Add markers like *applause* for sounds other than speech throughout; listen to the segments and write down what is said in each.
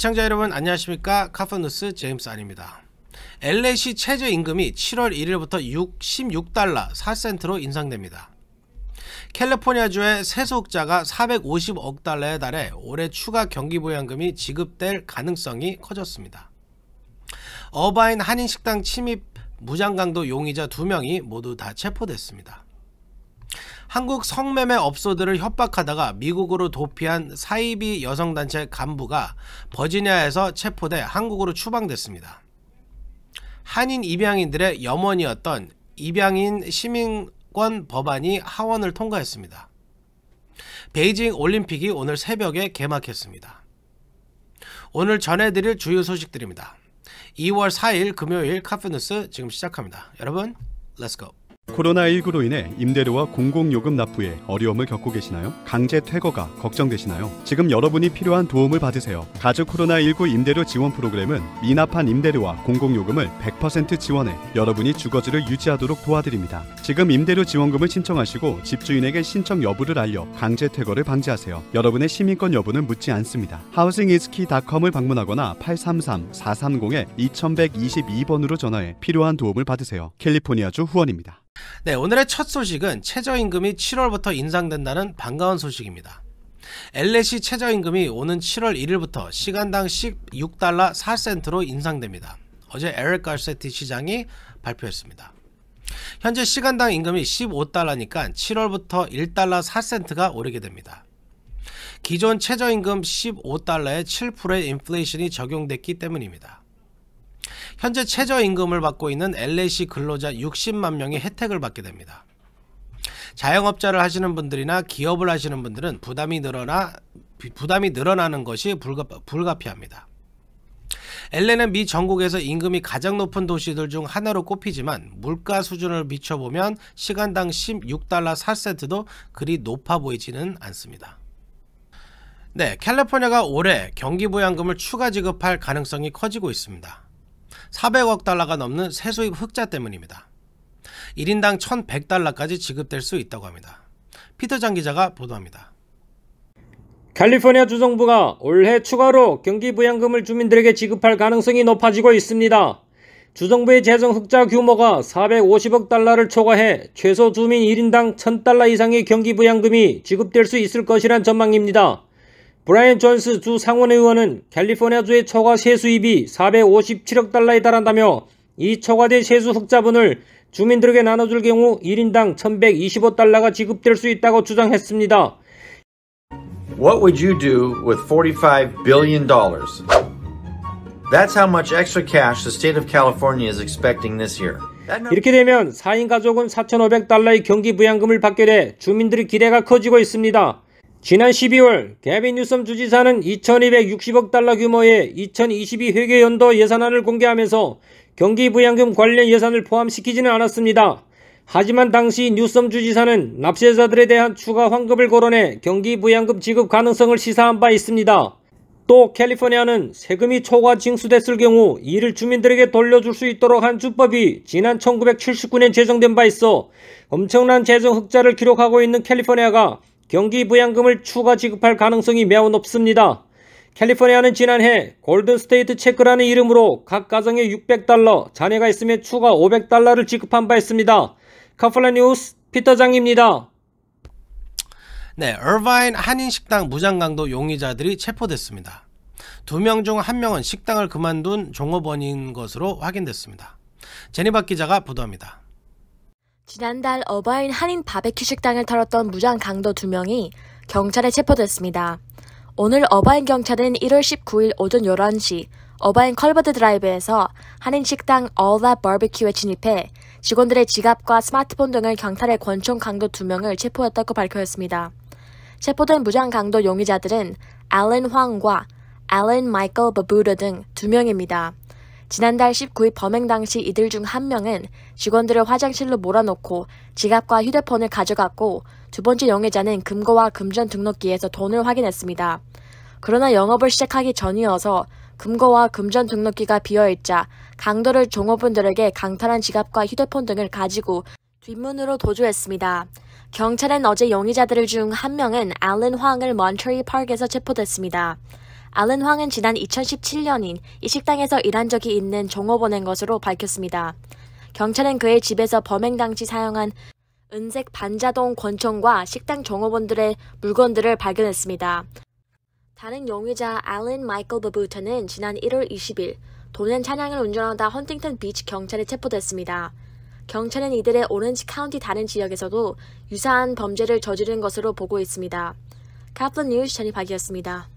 애청자 여러분 안녕하십니까 카프누스 제임스 아닙니다 l a 시 최저임금이 7월 1일부터 66달러 4센트로 인상됩니다. 캘리포니아주의 세속자가 450억 달러에 달해 올해 추가 경기부양금이 지급될 가능성이 커졌습니다. 어바인 한인식당 침입 무장강도 용의자 2명이 모두 다 체포됐습니다. 한국 성매매 업소들을 협박하다가 미국으로 도피한 사이비 여성단체 간부가 버지니아에서 체포돼 한국으로 추방됐습니다. 한인 입양인들의 염원이었던 입양인 시민권 법안이 하원을 통과했습니다. 베이징 올림픽이 오늘 새벽에 개막했습니다. 오늘 전해드릴 주요 소식들입니다. 2월 4일 금요일 카페뉴스 지금 시작합니다. 여러분, 렛츠고! 코로나19로 인해 임대료와 공공요금 납부에 어려움을 겪고 계시나요? 강제 퇴거가 걱정되시나요? 지금 여러분이 필요한 도움을 받으세요. 가족 코로나19 임대료 지원 프로그램은 미납한 임대료와 공공요금을 100% 지원해 여러분이 주거지를 유지하도록 도와드립니다. 지금 임대료 지원금을 신청하시고 집주인에게 신청 여부를 알려 강제 퇴거를 방지하세요. 여러분의 시민권 여부는 묻지 않습니다. housingisky.com을 방문하거나 833-430-2122번으로 전화해 필요한 도움을 받으세요. 캘리포니아주 후원입니다. 네, 오늘의 첫 소식은 최저임금이 7월부터 인상된다는 반가운 소식입니다. LA시 최저임금이 오는 7월 1일부터 시간당 16달러 4센트로 인상됩니다. 어제 에릭 갈세티 시장이 발표했습니다. 현재 시간당 임금이 15달러니까 7월부터 1달러 4센트가 오르게 됩니다. 기존 최저임금 15달러에 7%의 인플레이션이 적용됐기 때문입니다. 현재 최저임금을 받고 있는 LAC 근로자 60만 명이 혜택을 받게 됩니다. 자영업자를 하시는 분들이나 기업을 하시는 분들은 부담이 늘어나 부담이 늘어나는 것이 불가, 불가피합니다. LA는 미 전국에서 임금이 가장 높은 도시들 중 하나로 꼽히지만 물가 수준을 비춰보면 시간당 16달러 4세트도 그리 높아 보이지는 않습니다. 네, 캘리포니아가 올해 경기부양금을 추가 지급할 가능성이 커지고 있습니다. 400억 달러가 넘는 세수입 흑자 때문입니다. 1인당 1,100달러까지 지급될 수 있다고 합니다. 피터 장 기자가 보도합니다. 캘리포니아 주정부가 올해 추가로 경기 부양금을 주민들에게 지급할 가능성이 높아지고 있습니다. 주정부의 재정 흑자 규모가 450억 달러를 초과해 최소 주민 1인당 1000달러 이상의 경기 부양금이 지급될 수 있을 것이란 전망입니다. 브라이언 존스 주 상원 의원은 캘리포니아주의 초과 세수입이 457억 달러에 달한다며 이 초과된 세수 흑자분을 주민들에게 나눠줄 경우 1인당 1125달러가 지급될 수 있다고 주장했습니다. What would you do with $45 billion? That's how much extra cash the state of California is expecting this year. 이렇게 되면 4인 가족은 4,500달러의 경기 부양금을 받게 돼 주민들의 기대가 커지고 있습니다. 지난 12월 개빈 뉴섬 주지사는 2,260억 달러 규모의 2022 회계연도 예산안을 공개하면서 경기 부양금 관련 예산을 포함시키지는 않았습니다. 하지만 당시 뉴섬 주지사는 납세자들에 대한 추가 환급을 거론해 경기 부양금 지급 가능성을 시사한 바 있습니다. 또 캘리포니아는 세금이 초과 징수됐을 경우 이를 주민들에게 돌려줄 수 있도록 한 주법이 지난 1979년 제정된 바 있어 엄청난 재정 흑자를 기록하고 있는 캘리포니아가 경기 부양금을 추가 지급할 가능성이 매우 높습니다. 캘리포니아는 지난해 골든스테이트 체크라는 이름으로 각 가정에 600달러, 자녀가 있으면 추가 500달러를 지급한 바 있습니다. 카플라 뉴스 피터장입니다. 네, 얼바인 한인식당 무장강도 용의자들이 체포됐습니다. 두 명 중 한 명은 식당을 그만둔 종업원인 것으로 확인됐습니다. 제니박 기자가 보도합니다. 지난달 어바인 한인 바베큐 식당을 털었던 무장 강도 두 명이 경찰에 체포됐습니다. 오늘 어바인 경찰은 1월 19일 오전 11시 어바인 컬버드 드라이브에서 한인 식당 All That Barbecue에 진입해 직원들의 지갑과 스마트폰 등을 경찰에 권총 강도 2명을 체포했다고 밝혔습니다. 체포된 무장 강도 용의자들은 알렌 황과 알렌 마이클 버브르등 2명입니다. 지난달 19일 범행 당시 이들 중 한 명은 직원들을 화장실로 몰아넣고 지갑과 휴대폰을 가져갔고 두 번째 용의자는 금고와 금전 등록기에서 돈을 확인했습니다. 그러나 영업을 시작하기 전이어서 금고와 금전 등록기가 비어있자 강도를 종업원들에게 강탈한 지갑과 휴대폰 등을 가지고 뒷문으로 도주했습니다. 경찰은 어제 용의자들 중 한 명은 알렌 황을 먼트리 파크에서 체포됐습니다. 알렌 황은 지난 2017년인 이 식당에서 일한 적이 있는 종업원인 것으로 밝혔습니다. 경찰은 그의 집에서 범행 당시 사용한 은색 반자동 권총과 식당 종업원들의 물건들을 발견했습니다. 다른 용의자 알렌 마이클 버부터는 지난 1월 20일 도난 차량을 운전하다 헌팅턴 비치 경찰에 체포됐습니다. 경찰은 이들의 오렌지 카운티 다른 지역에서도 유사한 범죄를 저지른 것으로 보고 있습니다. 카플 뉴스 전이박이었습니다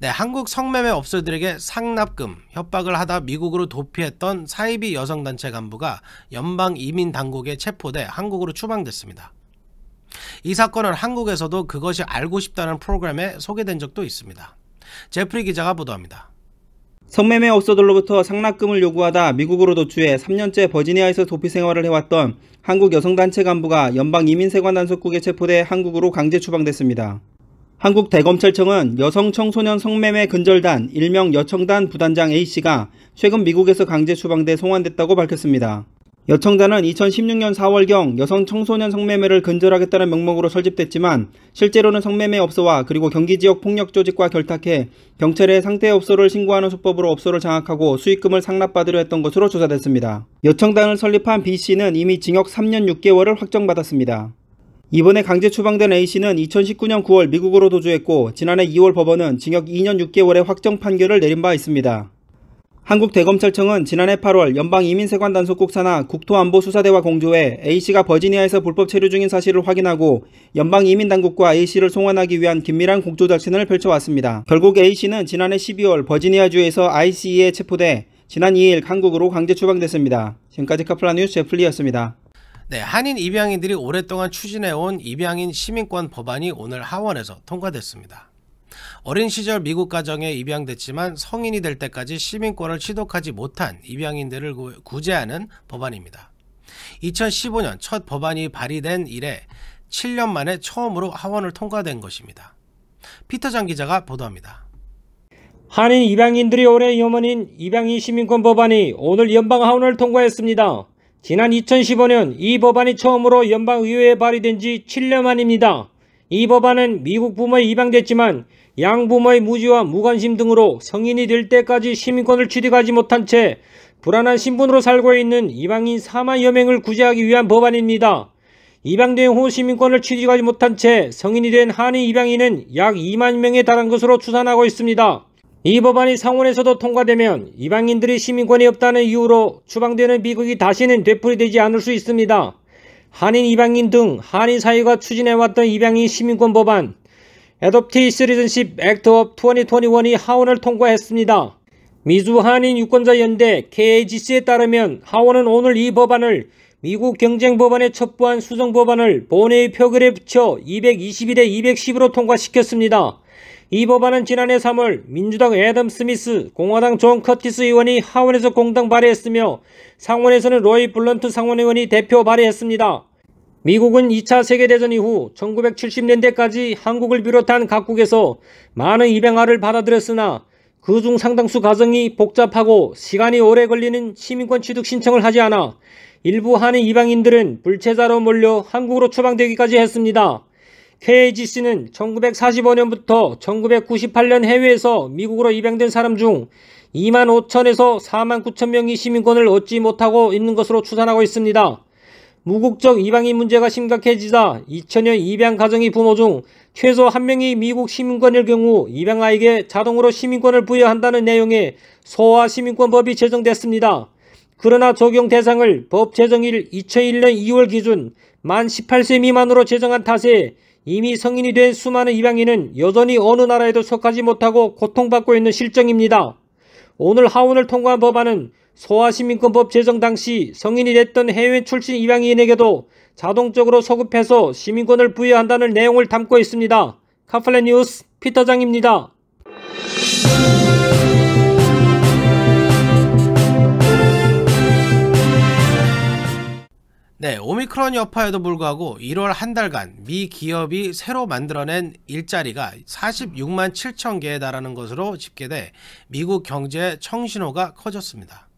네, 한국 성매매 업소들에게 상납금, 협박을 하다 미국으로 도피했던 사이비 여성단체 간부가 연방 이민 당국에 체포돼 한국으로 추방됐습니다. 이 사건은 한국에서도 그것이 알고 싶다는 프로그램에 소개된 적도 있습니다. 제프리 기자가 보도합니다. 성매매 업소들로부터 상납금을 요구하다 미국으로 도주해 3년째 버지니아에서 도피 생활을 해왔던 한국 여성단체 간부가 연방 이민세관단속국에 체포돼 한국으로 강제 추방됐습니다. 한국 대검찰청은 여성 청소년 성매매 근절단 일명 여청단 부단장 A씨가 최근 미국에서 강제 추방돼 송환됐다고 밝혔습니다. 여청자는 2016년 4월경 여성 청소년 성매매를 근절하겠다는 명목으로 설집됐지만 실제로는 성매매 업소와 그리고 경기 지역 폭력 조직과 결탁해 경찰에 상태 업소를 신고하는 수법으로 업소를 장악하고 수익금을 상납받으려 했던 것으로 조사됐습니다. 여청단을 설립한 B씨는 이미 징역 3년 6개월을 확정받았습니다. 이번에 강제 추방된 A씨는 2019년 9월 미국으로 도주했고 지난해 2월 법원은 징역 2년 6개월의 확정 판결을 내린 바 있습니다. 한국대검찰청은 지난해 8월 연방이민세관 단속국 산하 국토안보수사대와 공조해 A씨가 버지니아에서 불법 체류 중인 사실을 확인하고 연방이민당국과 A씨를 송환하기 위한 긴밀한 공조 작전을 펼쳐왔습니다. 결국 A씨는 지난해 12월 버지니아주에서 ICE에 체포돼 지난 2일 한국으로 강제 추방됐습니다. 지금까지 카플라 뉴스 제플리였습니다. 네, 한인 입양인들이 오랫동안 추진해온 입양인 시민권 법안이 오늘 하원에서 통과됐습니다. 어린 시절 미국 가정에 입양됐지만 성인이 될 때까지 시민권을 취득하지 못한 입양인들을 구제하는 법안입니다. 2015년 첫 법안이 발의된 이래 7년 만에 처음으로 하원을 통과된 것입니다. 피터 장 기자가 보도합니다. 한인 입양인들이 올해 염원인 입양인 시민권 법안이 오늘 연방 하원을 통과했습니다. 지난 2015년 이 법안이 처음으로 연방의회에 발의된 지 7년 만입니다. 이 법안은 미국 부모에 입양됐지만 양 부모의 무지와 무관심 등으로 성인이 될 때까지 시민권을 취득하지 못한 채 불안한 신분으로 살고 있는 이방인 4만 여명을 구제하기 위한 법안입니다. 입양된 후 시민권을 취득하지 못한 채 성인이 된한의 입양인은 약 2만 명에 달한 것으로 추산하고 있습니다. 이 법안이 상원에서도 통과되면 이방인들이 시민권이 없다는 이유로 추방되는 미국이 다시는 되풀이되지 않을 수 있습니다. 한인 입양인 등 한인 사회가 추진해왔던 입양인 시민권 법안 에덥티 시리즌십 액트 업 2021이 하원을 통과했습니다. 미주 한인 유권자 연대 k g c 에 따르면 하원은 오늘 이 법안을 미국 경쟁 법안에 첩부한 수정 법안을 본회의 표결에 붙여 221 대 210으로 통과시켰습니다. 이 법안은 지난해 3월 민주당 애덤 스미스, 공화당 존 커티스 의원이 하원에서 공당 발의했으며 상원에서는 로이 블런트 상원의원이 대표 발의했습니다. 미국은 2차 세계대전 이후 1970년대까지 한국을 비롯한 각국에서 많은 입양화를 받아들였으나 그 중 상당수 가정이 복잡하고 시간이 오래 걸리는 시민권 취득 신청을 하지 않아 일부 한의 이방인들은 불체자로 몰려 한국으로 추방되기까지 했습니다. KGC는 1945년부터 1998년 해외에서 미국으로 입양된 사람 중 2만 5천에서 4만 9천 명이 시민권을 얻지 못하고 있는 것으로 추산하고 있습니다. 무국적 입양인 문제가 심각해지자 2000년 입양 가정이 부모 중 최소 한 명이 미국 시민권일 경우 입양아에게 자동으로 시민권을 부여한다는 내용의 소아 시민권법이 제정됐습니다. 그러나 적용 대상을 법 제정일 2001년 2월 기준 만 18세 미만으로 제정한 탓에 이미 성인이 된 수많은 이방인은 여전히 어느 나라에도 속하지 못하고 고통받고 있는 실정입니다. 오늘 하원을 통과한 법안은 소아시민권법 제정 당시 성인이 됐던 해외 출신 이방인에게도 자동적으로 소급해서 시민권을 부여한다는 내용을 담고 있습니다. 카플레 뉴스 피터장입니다. 네, 오미크론 여파에도 불구하고 1월 한 달간 미 기업이 새로 만들어낸 일자리가 46만 7천 개에 달하는 것으로 집계돼 미국 경제 의 청신호가 커졌습니다.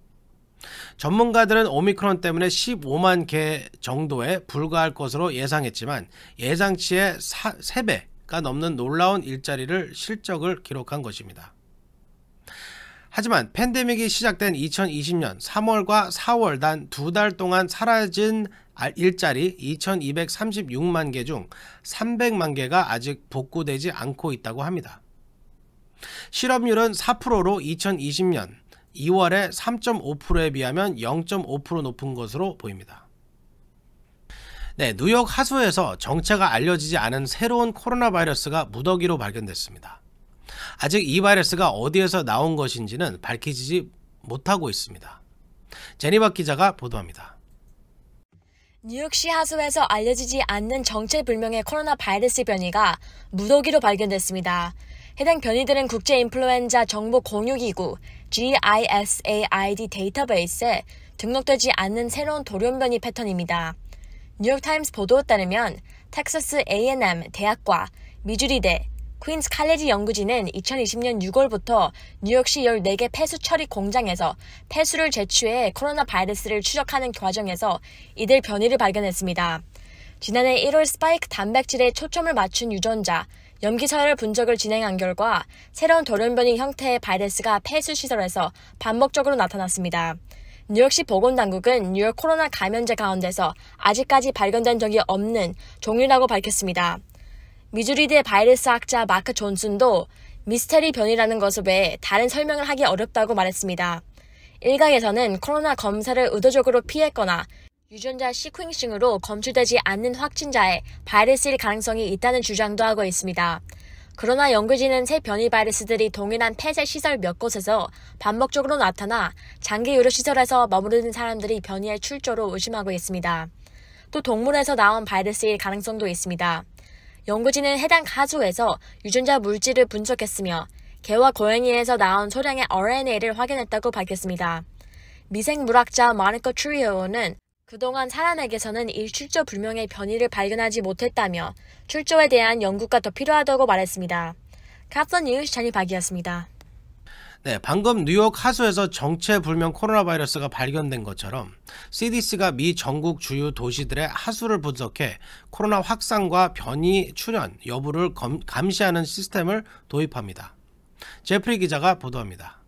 전문가들은 오미크론 때문에 15만 개 정도에 불과할 것으로 예상했지만 예상치의 3배가 넘는 놀라운 일자리를 실적을 기록한 것입니다. 하지만 팬데믹이 시작된 2020년 3월과 4월 단 두 달 동안 사라진 일자리 2236만 개 중 300만 개가 아직 복구되지 않고 있다고 합니다. 실업률은 4%로 2020년 2월의 3.5%에 비하면 0.5% 높은 것으로 보입니다. 네, 뉴욕 하수에서 정체가 알려지지 않은 새로운 코로나 바이러스가 무더기로 발견됐습니다. 아직 이 바이러스가 어디에서 나온 것인지는 밝히지 못하고 있습니다. 제니바 기자가 보도합니다. 뉴욕시 하수에서 알려지지 않는 정체불명의 코로나 바이러스 변이가 무더기로 발견됐습니다. 해당 변이들은 국제 인플루엔자 정보 공유기구 GISAID 데이터베이스에 등록되지 않는 새로운 돌연변이 패턴입니다. 뉴욕타임스 보도에 따르면 텍사스 A&M 대학과 미주리대 퀸스 칼레지 연구진은 2020년 6월부터 뉴욕시 14개 폐수 처리 공장에서 폐수를 제출해 코로나 바이러스를 추적하는 과정에서 이들 변이를 발견했습니다. 지난해 1월 스파이크 단백질에 초점을 맞춘 유전자, 염기서열 분석을 진행한 결과 새로운 돌연변이 형태의 바이러스가 폐수 시설에서 반복적으로 나타났습니다. 뉴욕시 보건당국은 뉴욕 코로나 감염제 가운데서 아직까지 발견된 적이 없는 종류라고 밝혔습니다. 미주리대 바이러스 학자 마크 존슨도 미스테리 변이라는 것을 왜 다른 설명을 하기 어렵다고 말했습니다. 일각에서는 코로나 검사를 의도적으로 피했거나 유전자 시퀀싱으로 검출되지 않는 확진자에 바이러스일 가능성이 있다는 주장도 하고 있습니다. 그러나 연구진은 새 변이 바이러스들이 동일한 폐쇄 시설 몇 곳에서 반복적으로 나타나 장기 유료 시설에서 머무르는 사람들이 변이의 출처로 의심하고 있습니다. 또 동물에서 나온 바이러스일 가능성도 있습니다. 연구진은 해당 가수에서 유전자 물질을 분석했으며 개와 고양이에서 나온 소량의 RNA를 확인했다고 밝혔습니다. 미생물학자 마르코 트리오는 그동안 사람에게서는 일출조 불명의 변이를 발견하지 못했다며 출조에 대한 연구가 더 필요하다고 말했습니다. 카플런 뉴스 잔이 박이었습니다. 네, 방금 뉴욕 하수에서 정체불명 코로나 바이러스가 발견된 것처럼 CDC가 미 전국 주요 도시들의 하수를 분석해 코로나 확산과 변이 출현 여부를 검, 감시하는 시스템을 도입합니다. 제프리 기자가 보도합니다.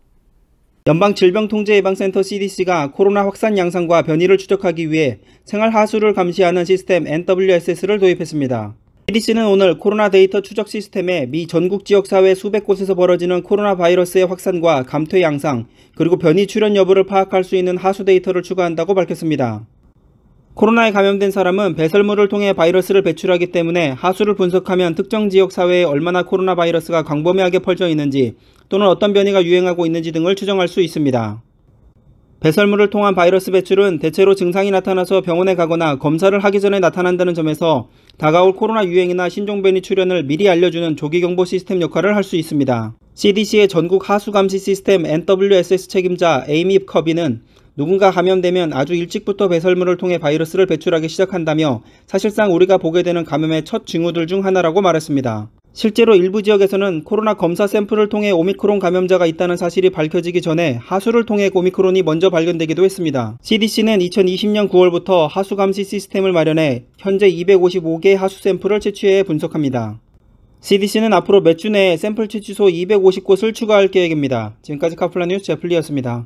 연방질병통제예방센터 CDC가 코로나 확산 양상과 변이를 추적하기 위해 생활 하수를 감시하는 시스템 NWSS를 도입했습니다. CDC는 오늘 코로나 데이터 추적 시스템에 미 전국 지역사회 수백 곳에서 벌어지는 코로나 바이러스의 확산과 감퇴 양상, 그리고 변이 출현 여부를 파악할 수 있는 하수 데이터를 추가한다고 밝혔습니다. 코로나에 감염된 사람은 배설물을 통해 바이러스를 배출하기 때문에 하수를 분석하면 특정 지역 사회에 얼마나 코로나 바이러스가 광범위하게 퍼져 있는지 또는 어떤 변이가 유행하고 있는지 등을 추정할 수 있습니다. 배설물을 통한 바이러스 배출은 대체로 증상이 나타나서 병원에 가거나 검사를 하기 전에 나타난다는 점에서 다가올 코로나 유행이나 신종변이 출현을 미리 알려주는 조기경보 시스템 역할을 할 수 있습니다. CDC의 전국 하수감시 시스템 NWSS 책임자 에이미 커비는 누군가 감염되면 아주 일찍부터 배설물을 통해 바이러스를 배출하기 시작한다며 사실상 우리가 보게 되는 감염의 첫 징후들 중 하나라고 말했습니다. 실제로 일부 지역에서는 코로나 검사 샘플을 통해 오미크론 감염자가 있다는 사실이 밝혀지기 전에 하수를 통해 오미크론이 먼저 발견되기도 했습니다. CDC는 2020년 9월부터 하수 감시 시스템을 마련해 현재 255개의 하수 샘플을 채취해 분석합니다. CDC는 앞으로 몇 주 내에 샘플 채취소 250곳을 추가할 계획입니다. 지금까지 카플라 뉴스 제플리였습니다.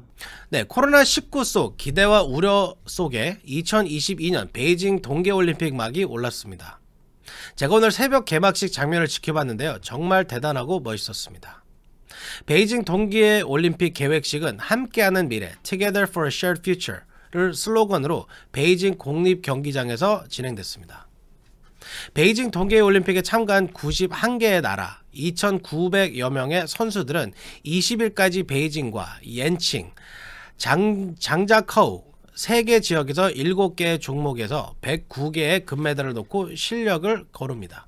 네, 코로나19 속 기대와 우려 속에 2022년 베이징 동계올림픽 막이 올랐습니다. 제가 오늘 새벽 개막식 장면을 지켜봤는데요. 정말 대단하고 멋있었습니다. 베이징 동기 올림픽 계획식은 함께하는 미래 Together for a Shared Future 를 슬로건으로 베이징 공립 경기장에서 진행됐습니다. 베이징 동계올림픽에 참가한 91개의 나라 2,900여 명의 선수들은 20일까지 베이징과 옌칭, 장, 장자커우, 세개 지역에서 일곱 개 종목에서 109개의 금메달을 놓고 실력을 거룹니다.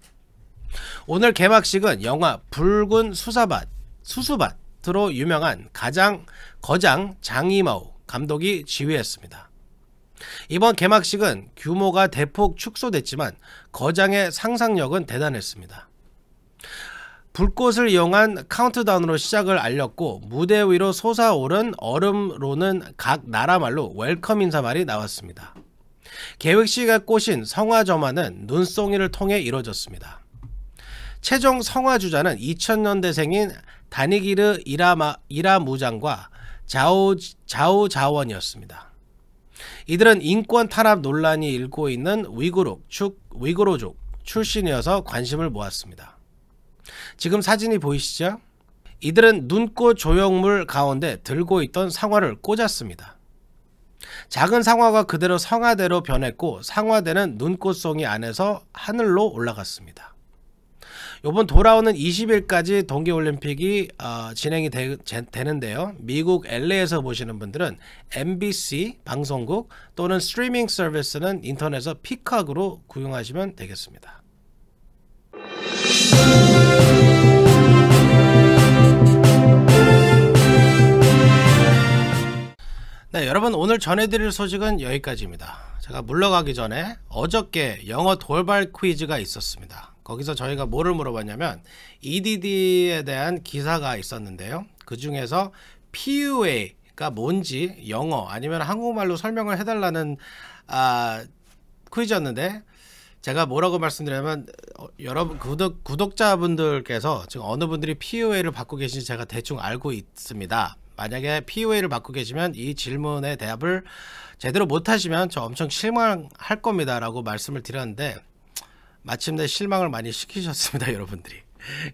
오늘 개막식은 영화 붉은 수사밭, 수수밭으로 유명한 가장 거장 장이마오 감독이 지휘했습니다. 이번 개막식은 규모가 대폭 축소됐지만 거장의 상상력은 대단했습니다. 불꽃을 이용한 카운트다운으로 시작을 알렸고 무대 위로 솟아오른 얼음로는 각 나라 말로 웰컴 인사말이 나왔습니다. 계획 씨가 꼬신 성화점화는 눈송이를 통해 이루어졌습니다. 최종 성화주자는 2000년대생인 다니기르 이라마, 이라무장과 자오, 자오 자원이었습니다. 이들은 인권 탄압 논란이 일고 있는 위구르, 축, 위구르족 출신이어서 관심을 모았습니다. 지금 사진이 보이시죠? 이들은 눈꽃 조형물 가운데 들고 있던 상화를 꽂았습니다. 작은 상화가 그대로 성화대로 변했고 상화대는 눈꽃송이 안에서 하늘로 올라갔습니다. 이번 돌아오는 20일까지 동계올림픽이 어, 진행이 되, 는데요 미국 LA에서 보시는 분들은 MBC 방송국 또는 스트리밍 서비스는 인터넷에서 피카으로 구용하시면 되겠습니다. 네, 여러분 오늘 전해드릴 소식은 여기까지입니다. 제가 물러가기 전에 어저께 영어 돌발 퀴즈가 있었습니다. 거기서 저희가 뭐를 물어봤냐면 EDD에 대한 기사가 있었는데요. 그 중에서 PUA가 뭔지 영어 아니면 한국말로 설명을 해달라는 아, 퀴즈였는데 제가 뭐라고 말씀드리냐면 어, 여러분 구독, 구독자분들께서 지금 어느 분들이 PUA를 받고 계신지 제가 대충 알고 있습니다. 만약에 POA를 받고 계시면 이 질문에 대답을 제대로 못하시면 저 엄청 실망할 겁니다 라고 말씀을 드렸는데 마침내 실망을 많이 시키셨습니다 *laughs* 여러분들이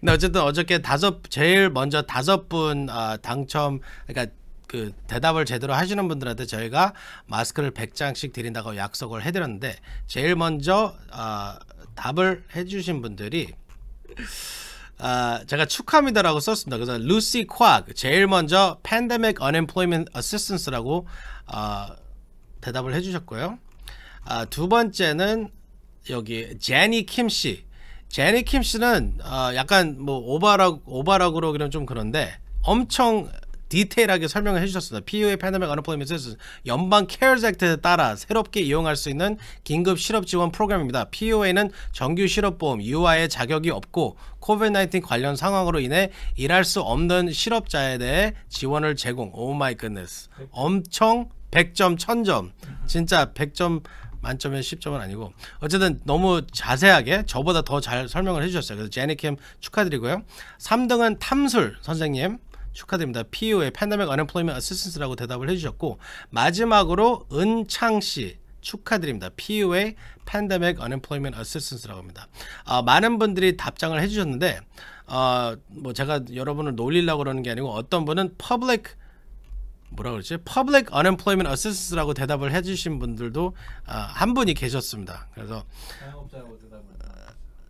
근데 어쨌든 어저께 다섯 제일 먼저 다섯 분 어, 당첨 그러니까 그 대답을 제대로 하시는 분들한테 저희가 마스크를 100장씩 드린다고 약속을 해드렸는데 제일 먼저 어, 답을 해주신 분들이 아, 제가 축하합니다라고 썼습니다. 그래서 루시 콱 제일 먼저 팬데믹 언 e m i c u n e 스 p l 라고 아, 대답을 해주셨고요. 아, 두 번째는 여기 제니 킴 씨. 제니 킴 씨는 어, 약간 뭐오바라 오바라고 그러기는 좀 그런데 엄청 디테일하게 설명을 해주셨습니다. PU의 Pandemic Unemployment 연방 CARES Act에 따라 새롭게 이용할 수 있는 긴급 실업 지원 프로그램입니다. PU에는 정규 실업보험 UI의 자격이 없고 COVID-19 관련 상황으로 인해 일할 수 없는 실업자에 대해 지원을 제공. 오 마이 굿네스. 엄청 100점 1000점. 진짜 100점 만점에 10점은 아니고 어쨌든 너무 자세하게 저보다 더 잘 설명을 해주셨어요. 그래서 제니캠 축하드리고요. 3등은 탐술 선생님 축하드립니다. PU의 e Pandemic Unemployment Assistance라고 대답을 해주셨고 마지막으로 은창 씨 축하드립니다. PU의 e Pandemic Unemployment Assistance라고 합니다. 어, 많은 분들이 답장을 해주셨는데 어, 뭐 제가 여러분을 놀리려고 그러는 게 아니고 어떤 분은 Public 뭐라 그러지? Public Unemployment Assistance라고 대답을 해주신 분들도 어, 한 분이 계셨습니다. 그래서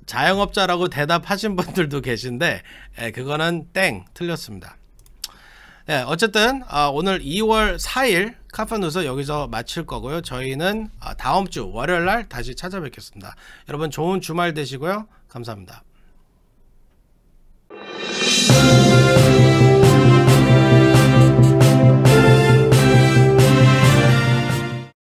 자영업자라고 대답하신 분들도 계신데 에, 예, 그거는 땡 틀렸습니다. 예, 어쨌든 아, 오늘 2월 4일 카페누스 여기서 마칠 거고요. 저희는 아, 다음 주 월요일 날 다시 찾아뵙겠습니다. 여러분 좋은 주말 되시고요. 감사합니다.